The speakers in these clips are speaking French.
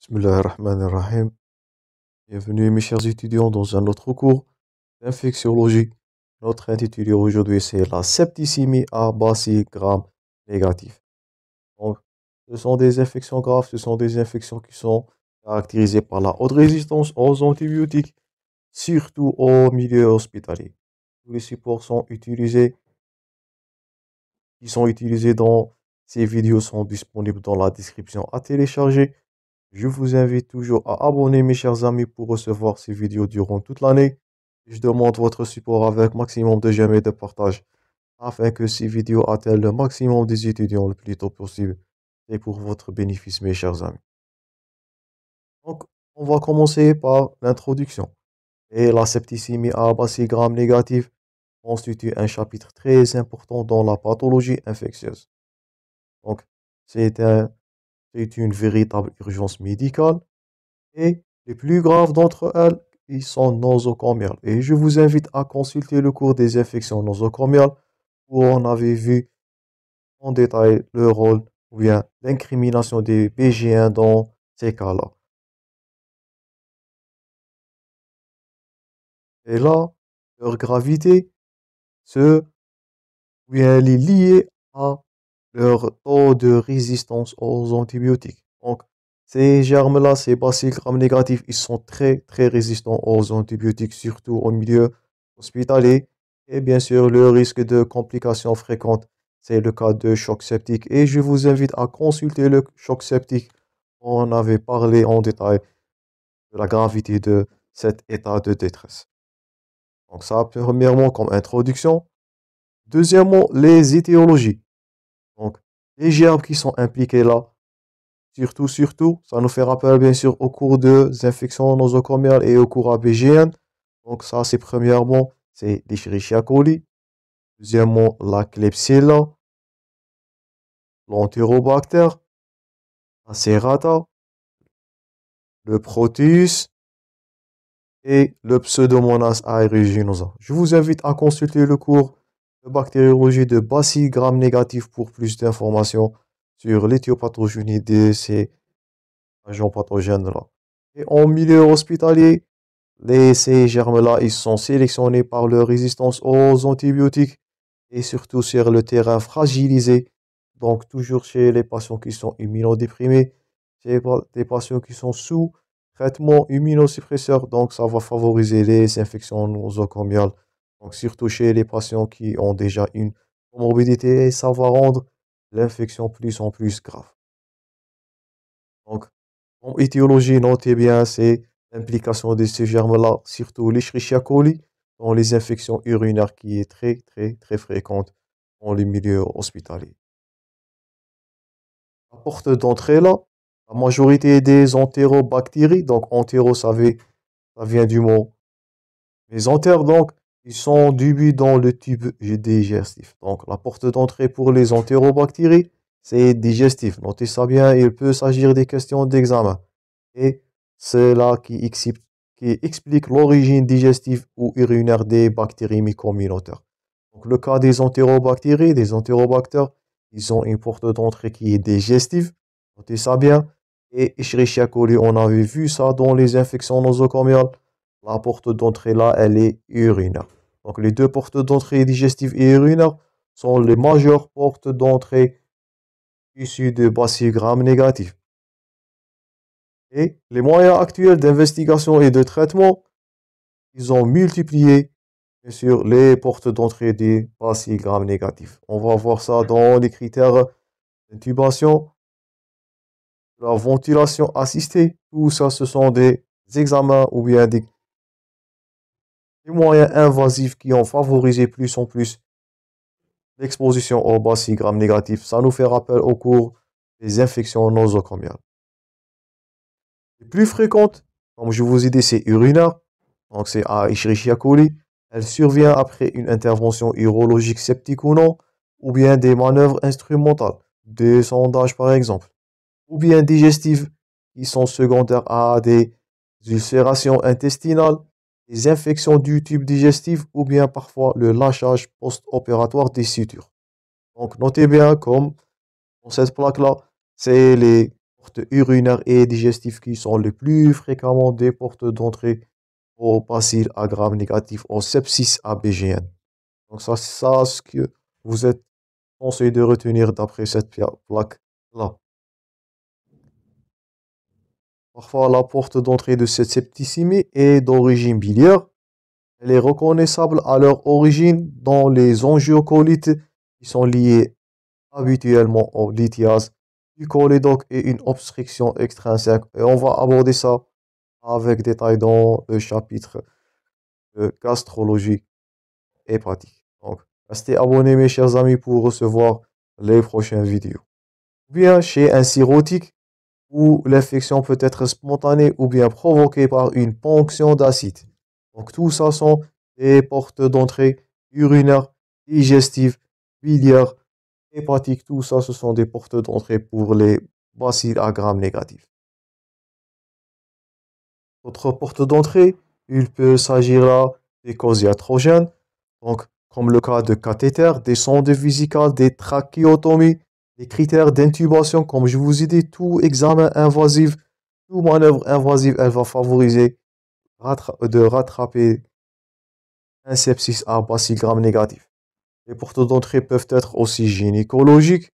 Bismillah Bienvenue mes chers étudiants dans un autre cours d'infectiologie. Notre intitulé aujourd'hui c'est la septicémie à gramme négatif. Donc, ce sont des infections graves, ce sont des infections qui sont caractérisées par la haute résistance aux antibiotiques, surtout au milieu hospitalier. Tous les supports sont utilisés, qui sont utilisés dans ces vidéos sont disponibles dans la description à télécharger. Je vous invite toujours à abonner mes chers amis pour recevoir ces vidéos durant toute l'année. Je demande votre support avec maximum de j'aime et de partage afin que ces vidéos atteignent le maximum des étudiants le plus tôt possible et pour votre bénéfice mes chers amis. Donc on va commencer par l'introduction. Et la septicémie à basse gramme constitue un chapitre très important dans la pathologie infectieuse. Donc c'est un c'est une véritable urgence médicale et les plus graves d'entre elles, ils sont nosocomiales. Et je vous invite à consulter le cours des infections nosocomiales où on avait vu en détail le rôle ou bien l'incrimination des pg 1 dans ces cas-là. Et là, leur gravité elle est liée à leur taux de résistance aux antibiotiques. Donc, ces germes-là, ces bacilles gram-négatifs, ils sont très, très résistants aux antibiotiques, surtout au milieu hospitalier. Et bien sûr, le risque de complications fréquentes, c'est le cas de choc septique. Et je vous invite à consulter le choc septique. On avait parlé en détail de la gravité de cet état de détresse. Donc ça, premièrement, comme introduction. Deuxièmement, les étiologies les germes qui sont impliqués là. Surtout, surtout, ça nous fait rappel bien sûr au cours des infections nosocomiales et au cours ABGN. Donc ça, c'est premièrement, c'est l'Escherichia coli. Deuxièmement, la Klebsiella. l'entérobactère, La Serrata. Le Proteus. Et le Pseudomonas aeruginosa. Je vous invite à consulter le cours bactériologie de Bassi, gram négatif pour plus d'informations sur l'éthiopathogénie de ces agents pathogènes-là. Et en milieu hospitalier, ces germes-là, ils sont sélectionnés par leur résistance aux antibiotiques et surtout sur le terrain fragilisé. Donc, toujours chez les patients qui sont immunodéprimés, chez les patients qui sont sous traitement immunosuppresseur. Donc, ça va favoriser les infections nosocomiales. Donc, surtout chez les patients qui ont déjà une comorbidité, ça va rendre l'infection plus en plus grave. Donc, en étiologie, notez bien, c'est l'implication de ces germes-là, surtout les coli, dans les infections urinaires qui est très, très, très fréquente dans les milieux hospitaliers. La porte d'entrée, là, la majorité des entérobactéries, donc entéro, ça, vient du mot mésentère, donc ils sont débuts dans le tube digestif. Donc, la porte d'entrée pour les entérobactéries, c'est digestif. Notez ça bien, il peut s'agir des questions d'examen. Et c'est là qui explique, l'origine digestive ou urinaire des bactéries microminotaires. Donc, le cas des entérobactéries, des entérobactères, ils ont une porte d'entrée qui est digestive. Notez ça bien. Et Escherichia coli, on avait vu ça dans les infections nosocomiales la porte d'entrée là, elle est urinaire. Donc les deux portes d'entrée digestive et urinaire sont les majeures portes d'entrée issues de bacilles gram négatifs. Et les moyens actuels d'investigation et de traitement, ils ont multiplié sur les portes d'entrée des bacilles gram négatifs. On va voir ça dans les critères d'intubation, la ventilation assistée. Tout ça, ce sont des examens ou bien des moyens invasifs qui ont favorisé plus en plus l'exposition au bacille négatif. Ça nous fait rappel au cours des infections nosocomiales. Les plus fréquentes, comme je vous ai dit, c'est urinaire, donc c'est à Escherichia coli. Elle survient après une intervention urologique sceptique ou non, ou bien des manœuvres instrumentales, des sondages par exemple, ou bien digestives, qui sont secondaires à des ulcérations intestinales, les infections du tube digestif ou bien parfois le lâchage post-opératoire des sutures. Donc notez bien comme dans cette plaque-là, c'est les portes urinaires et digestives qui sont les plus fréquemment des portes d'entrée au bacilles à gramme négatif en sepsis ABGN. Donc ça, c'est ce que vous êtes conseillé de retenir d'après cette plaque-là. Parfois, la porte d'entrée de cette septicémie est d'origine biliaire. Elle est reconnaissable à leur origine dans les angiocolites qui sont liés habituellement au lithiase du cholédoque et une obstruction extrinsèque. Et on va aborder ça avec détail dans le chapitre gastrologique euh, gastrologie et pratique. Donc, restez abonnés mes chers amis pour recevoir les prochaines vidéos. bien chez un sirotique, où l'infection peut être spontanée ou bien provoquée par une ponction d'acide. Donc tout ça sont des portes d'entrée urinaire, digestives, biliaires, hépatiques. Tout ça, ce sont des portes d'entrée pour les bacilles à gram négatif. Autre porte d'entrée, il peut s'agir là des causes iatrogènes, donc comme le cas de cathéter, des sondes physicales, des trachéotomies, les critères d'intubation, comme je vous ai dit, tout examen invasif, toute manœuvre invasive, elle va favoriser de rattraper un sepsis à gramme négatif. Les portes d'entrée peuvent être aussi gynécologiques,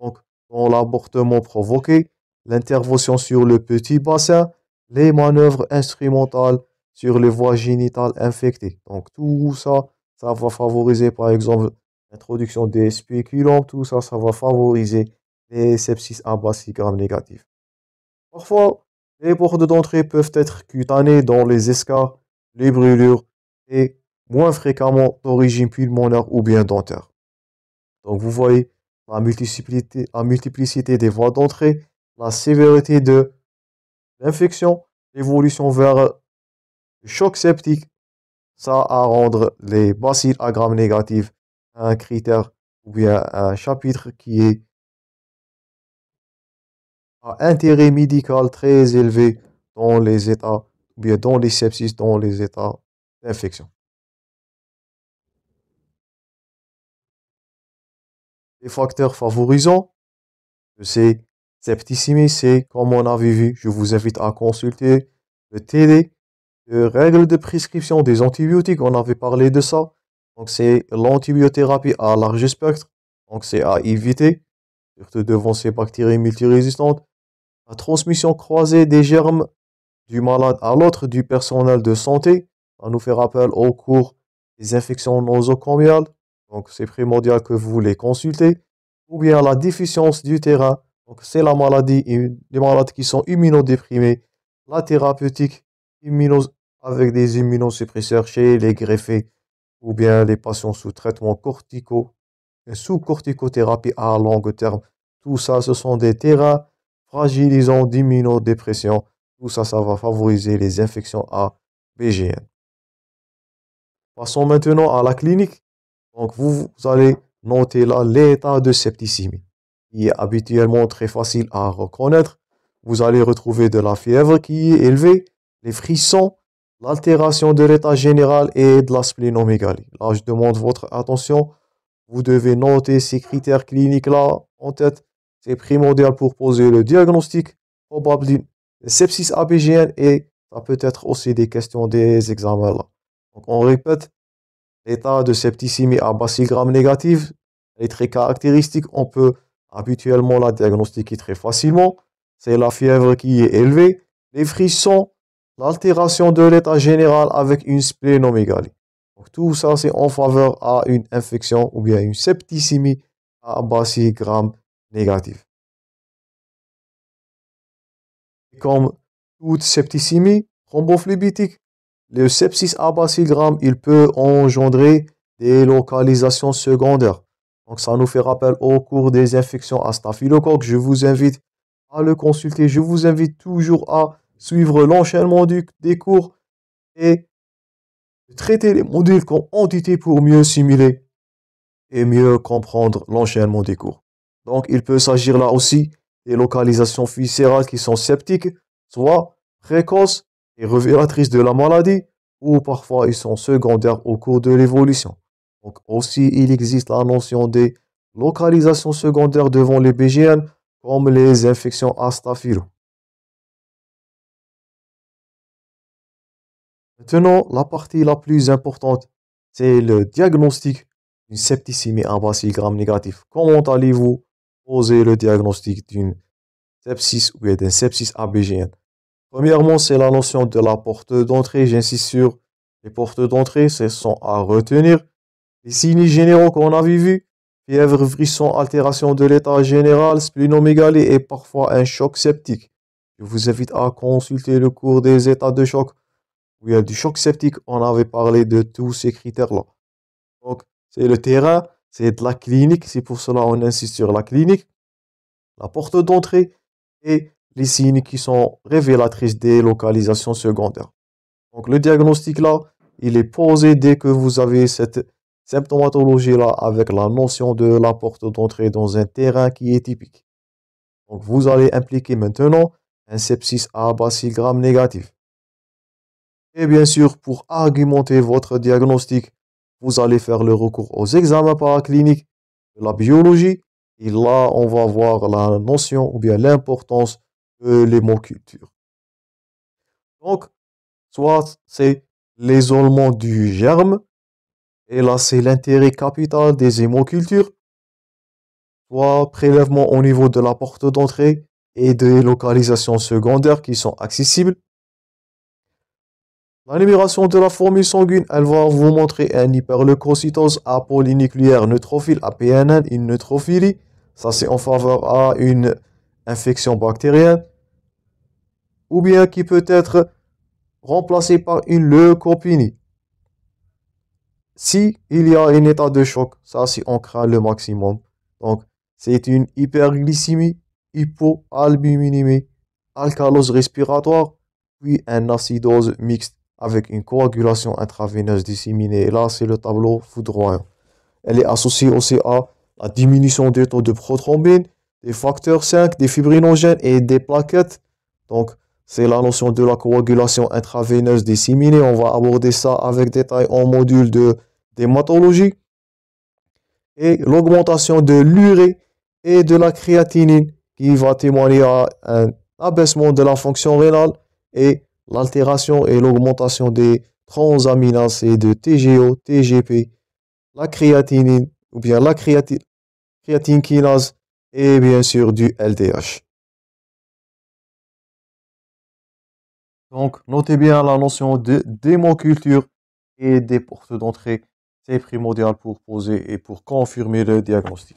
donc dans l'avortement provoqué, l'intervention sur le petit bassin, les manœuvres instrumentales sur les voies génitales infectées. Donc tout ça, ça va favoriser par exemple l'introduction des spéculants, tout ça, ça va favoriser les sepsis à basse gram négatives. Parfois, les portes d'entrée peuvent être cutanées dans les escars, les brûlures et moins fréquemment d'origine pulmonaire ou bien dentaire. Donc vous voyez la multiplicité, des voies d'entrée, la sévérité de l'infection, l'évolution vers le choc septique, ça à rendre les bacilles à grammes un critère ou bien un chapitre qui est à intérêt médical très élevé dans les états ou bien dans les sepsis, dans les états d'infection. Les facteurs favorisants je sais, c'est comme on avait vu, je vous invite à consulter le TD, les règles de prescription des antibiotiques, on avait parlé de ça, donc c'est l'antibiothérapie à large spectre. Donc c'est à éviter, surtout devant ces bactéries multirésistantes. La transmission croisée des germes du malade à l'autre du personnel de santé. à nous faire appel au cours des infections nosocomiales. Donc c'est primordial que vous les consultez. Ou bien la déficience du terrain. Donc c'est la maladie, les malades qui sont immunodéprimés. La thérapeutique immunos avec des immunosuppresseurs chez les greffés ou bien les patients sous traitement cortico et sous corticothérapie à long terme. Tout ça, ce sont des terrains fragilisants d'immunodépression. Tout ça, ça va favoriser les infections à BGN. Passons maintenant à la clinique. Donc, vous, vous allez noter là l'état de septicémie, qui est habituellement très facile à reconnaître. Vous allez retrouver de la fièvre qui est élevée, les frissons, l'altération de l'état général et de la splénomégalie. Là, je demande votre attention. Vous devez noter ces critères cliniques-là en tête. C'est primordial pour poser le diagnostic Probablement, le sepsis ABGN et ça peut être aussi des questions des examens. Là. Donc, on répète, l'état de septicémie à bacigramme négative est très caractéristique. On peut habituellement la diagnostiquer très facilement. C'est la fièvre qui est élevée, les frissons, l'altération de l'état général avec une splénomégalie. Donc tout ça, c'est en faveur à une infection ou bien une septicémie à basis gramme négatif. Comme toute septicémie thrombophlébitique, le sepsis à il peut engendrer des localisations secondaires. Donc ça nous fait rappel au cours des infections à staphylocoque. Je vous invite à le consulter. Je vous invite toujours à suivre l'enchaînement des cours et traiter les modules comme entités pour mieux simuler et mieux comprendre l'enchaînement des cours. Donc, il peut s'agir là aussi des localisations viscérales qui sont sceptiques, soit précoces et révélatrices de la maladie, ou parfois ils sont secondaires au cours de l'évolution. Donc, aussi, il existe la notion des localisations secondaires devant les BGN, comme les infections à Maintenant, la partie la plus importante, c'est le diagnostic d'une septicémie à bacille négatif. Comment allez-vous poser le diagnostic d'une sepsis ou d'un sepsis ABGN Premièrement, c'est la notion de la porte d'entrée. J'insiste sur les portes d'entrée, ce sont à retenir. Les signes généraux qu'on avait vus, fièvre, frisson, altération de l'état général, splénomégalie et parfois un choc septique. Je vous invite à consulter le cours des états de choc où il y a du choc sceptique, on avait parlé de tous ces critères-là. Donc, c'est le terrain, c'est de la clinique, c'est pour cela on insiste sur la clinique, la porte d'entrée et les signes qui sont révélatrices des localisations secondaires. Donc, le diagnostic là, il est posé dès que vous avez cette symptomatologie là avec la notion de la porte d'entrée dans un terrain qui est typique. Donc, vous allez impliquer maintenant un sepsis à bacille gram négatif. Et bien sûr, pour argumenter votre diagnostic, vous allez faire le recours aux examens paracliniques, de la biologie, et là, on va voir la notion ou bien l'importance de l'hémoculture. Donc, soit c'est l'isolement du germe, et là, c'est l'intérêt capital des hémocultures, soit prélèvement au niveau de la porte d'entrée et des localisations secondaires qui sont accessibles, la numération de la formule sanguine, elle va vous montrer un hyperleucocytose apolynucléaire neutrophile, APNN, une neutrophilie. Ça, c'est en faveur à une infection bactérienne. Ou bien qui peut être remplacée par une leucopénie. Si il y a un état de choc, ça, c'est on craint le maximum. Donc, c'est une hyperglycémie, hypoalbuminémie, alcalose respiratoire, puis un acidose mixte avec une coagulation intraveineuse disséminée. Et là, c'est le tableau foudroyant. Elle est associée aussi à la diminution des taux de prothrombine, des facteurs 5, des fibrinogènes et des plaquettes. Donc, c'est la notion de la coagulation intraveineuse disséminée. On va aborder ça avec détail en module de dématologie. Et l'augmentation de l'urée et de la créatinine qui va témoigner à un abaissement de la fonction rénale et l'altération et l'augmentation des et de TGO, TGP, la créatinine ou bien la créatine kinase et bien sûr du LDH. Donc, notez bien la notion de démoculture et des portes d'entrée. C'est primordial pour poser et pour confirmer le diagnostic.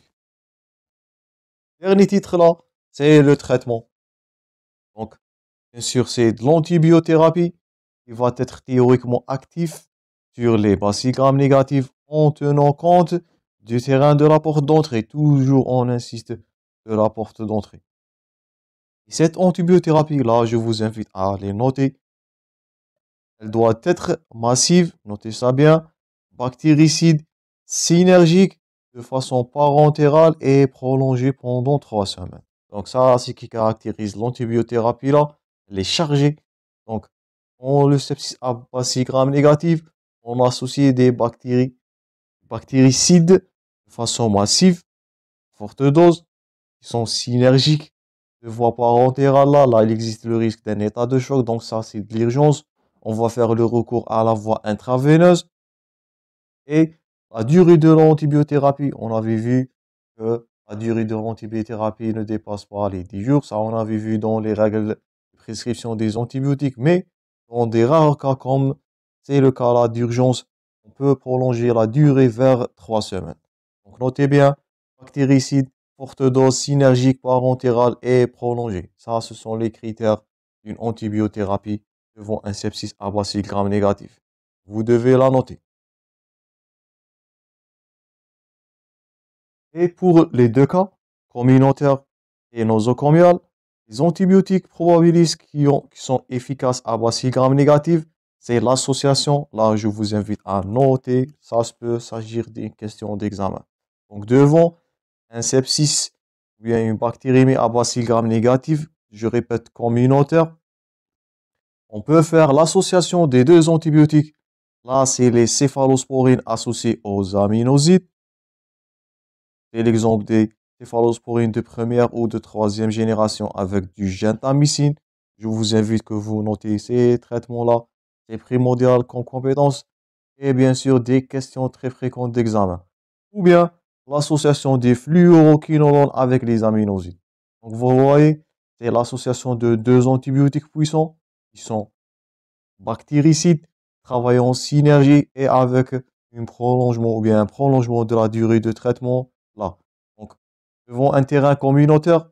Dernier titre là, c'est le traitement. Bien sûr, c'est de l'antibiothérapie qui va être théoriquement actif sur les bassigrammes négatifs en tenant compte du terrain de la porte d'entrée. Toujours, on insiste de la porte d'entrée. Cette antibiothérapie-là, je vous invite à les noter. Elle doit être massive, notez ça bien, bactéricide, synergique, de façon parentérale et prolongée pendant trois semaines. Donc ça, c'est ce qui caractérise l'antibiothérapie-là les charger. Donc, on le sepsis à 6 gramme négative, on associe des bactéries, bactéricides de façon massive, forte dose, qui sont synergiques. De voie parentérale, là, là, il existe le risque d'un état de choc, donc ça, c'est de l'urgence. On va faire le recours à la voie intraveineuse. Et la durée de l'antibiothérapie, on avait vu que la durée de l'antibiothérapie ne dépasse pas les 10 jours. Ça, on avait vu dans les règles prescription des antibiotiques, mais dans des rares cas comme c'est le cas là d'urgence, on peut prolonger la durée vers trois semaines. Donc notez bien, bactéricide, forte dose synergique parentérale et prolongée. Ça, ce sont les critères d'une antibiothérapie devant un sepsis à bacille gramme négatif. Vous devez la noter. Et pour les deux cas, communautaire et nosocomial, les antibiotiques probabilistes qui, sont efficaces à 6 grammes négatif, c'est l'association. Là, je vous invite à noter. Ça peut s'agir d'une question d'examen. Donc, devant un sepsis ou une bactérie à 6 grammes négatif, je répète communautaire, on peut faire l'association des deux antibiotiques. Là, c'est les céphalosporines associées aux aminosides. C'est l'exemple des pour une de première ou de troisième génération avec du gentamicine. Je vous invite que vous notez ces traitements-là. C'est primordial comme compétence et bien sûr des questions très fréquentes d'examen. Ou bien l'association des fluoroquinolones avec les aminosides. Donc vous voyez, c'est l'association de deux antibiotiques puissants qui sont bactéricides, travaillant en synergie et avec un prolongement ou bien un prolongement de la durée de traitement devant un terrain communautaire,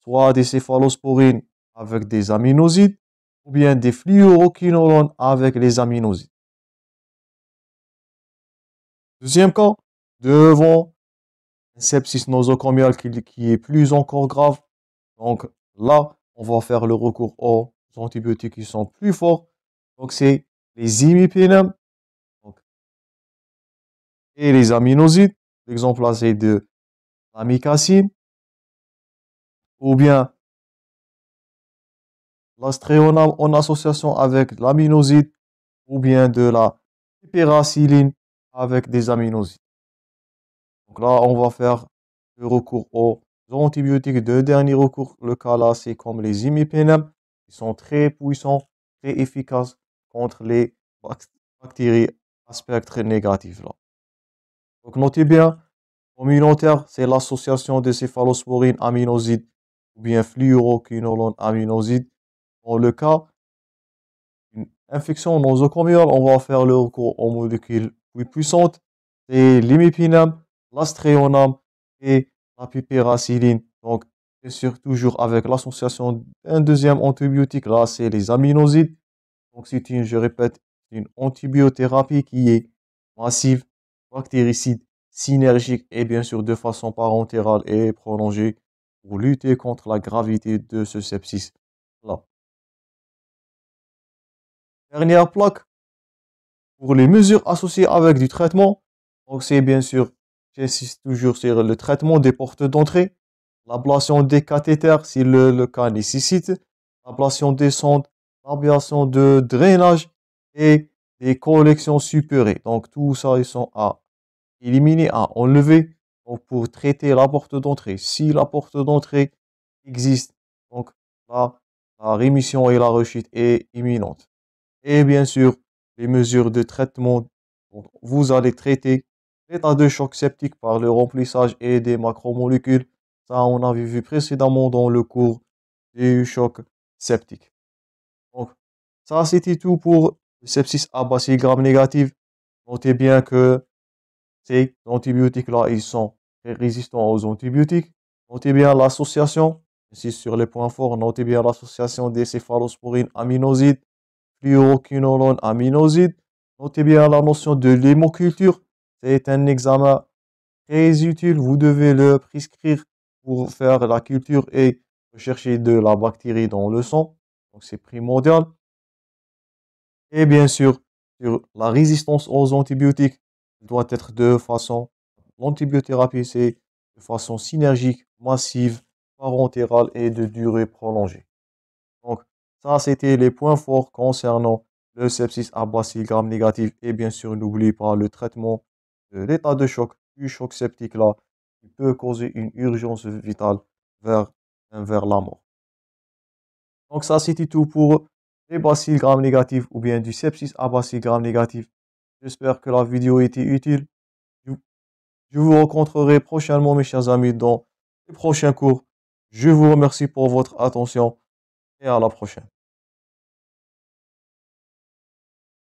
soit des céphalosporines avec des aminosides ou bien des fluoroquinolones avec les aminosides. Deuxième cas, devant un sepsis nosocomial qui, qui est plus encore grave. Donc là, on va faire le recours aux antibiotiques qui sont plus forts. Donc c'est les imipénèmes et les aminosides. L'exemple là, c'est de l'amicacine ou bien l'astréonam en association avec l'aminosite, ou bien de la piraciline avec des aminosides. Donc là, on va faire le recours aux antibiotiques de dernier recours. Le cas là, c'est comme les imipénèmes, qui sont très puissants, très efficaces contre les bactéries à spectre négatif. Donc notez bien, communautaire, c'est l'association de céphalosporines aminosides ou bien fluoroquinolone, aminoside. Dans le cas d'une infection nosocomiale, on va faire le recours aux molécules plus puissantes. C'est l'imipinam, l'astréonam et la pipéracilline. Donc, c'est sûr, toujours avec l'association d'un deuxième antibiotique, là, c'est les aminosides. Donc, c'est une, je répète, une antibiothérapie qui est massive, bactéricide synergique et bien sûr de façon parentérale et prolongée pour lutter contre la gravité de ce sepsis. Là. Dernière plaque pour les mesures associées avec du traitement. Donc c'est bien sûr, j'insiste toujours sur le traitement des portes d'entrée, l'ablation des cathéters si le, cas nécessite, l'ablation des sondes, l'ablation de drainage et des collections supérieures. Donc tout ça, ils sont à éliminer, à enlever. pour traiter la porte d'entrée, si la porte d'entrée existe, donc la rémission et la rechute est imminente. Et bien sûr, les mesures de traitement. vous allez traiter l'état de choc septique par le remplissage et des macromolécules. Ça, on avait vu précédemment dans le cours du choc septique. Donc, ça, c'était tout pour le sepsis à bassi gramme négative. Notez bien que ces antibiotiques là ils sont résistants aux antibiotiques. Notez bien l'association, ici sur les points forts, notez bien l'association des céphalosporines aminosides, fluoroquinolones aminosides. Notez bien la notion de l'hémoculture, c'est un examen très utile, vous devez le prescrire pour faire la culture et rechercher de la bactérie dans le sang, donc c'est primordial. Et bien sûr, sur la résistance aux antibiotiques, doit être de façon, l'antibiothérapie, c'est de façon synergique, massive, parentérale et de durée prolongée. Donc, ça, c'était les points forts concernant le sepsis à bacille gram négatif. Et bien sûr, n'oubliez pas le traitement de l'état de choc, du choc septique là, qui peut causer une urgence vitale vers, vers la mort. Donc, ça, c'était tout pour les bacilles gram négatifs ou bien du sepsis à bacille gram négatif. J'espère que la vidéo a été utile. Je vous rencontrerai prochainement, mes chers amis, dans les prochains cours. Je vous remercie pour votre attention et à la prochaine.